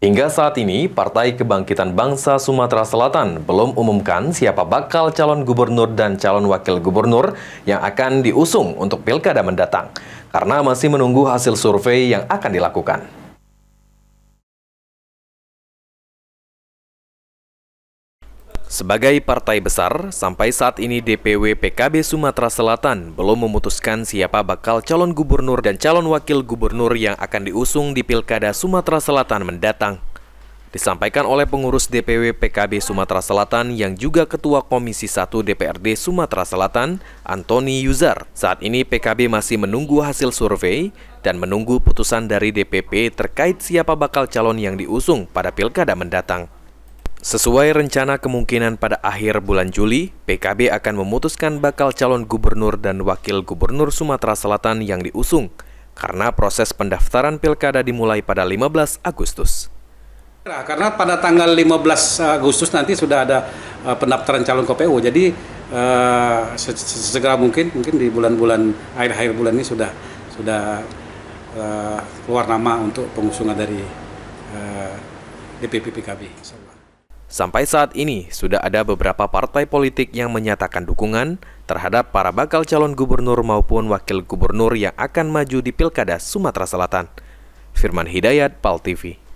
Hingga saat ini, Partai Kebangkitan Bangsa Sumatera Selatan belum umumkan siapa bakal calon gubernur dan calon wakil gubernur yang akan diusung untuk pilkada mendatang, karena masih menunggu hasil survei yang akan dilakukan. Sebagai partai besar, sampai saat ini DPW PKB Sumatera Selatan belum memutuskan siapa bakal calon gubernur dan calon wakil gubernur yang akan diusung di Pilkada Sumatera Selatan mendatang. Disampaikan oleh pengurus DPW PKB Sumatera Selatan yang juga Ketua Komisi 1 DPRD Sumatera Selatan, Antoni Yuzar. Saat ini PKB masih menunggu hasil survei dan menunggu putusan dari DPP terkait siapa bakal calon yang diusung pada pilkada mendatang. Sesuai rencana kemungkinan pada akhir bulan Juli, PKB akan memutuskan bakal calon gubernur dan wakil gubernur Sumatera Selatan yang diusung karena proses pendaftaran pilkada dimulai pada 15 Agustus. Nah, karena pada tanggal 15 Agustus nanti sudah ada uh, pendaftaran calon KPU, jadi uh, segera mungkin mungkin di bulan-bulan akhir-akhir bulan ini sudah sudah uh, keluar nama untuk pengusungan dari uh, DPP PKB. Sampai saat ini, sudah ada beberapa partai politik yang menyatakan dukungan terhadap para bakal calon gubernur maupun wakil gubernur yang akan maju di Pilkada Sumatera Selatan. Firman Hidayat, PAL TV.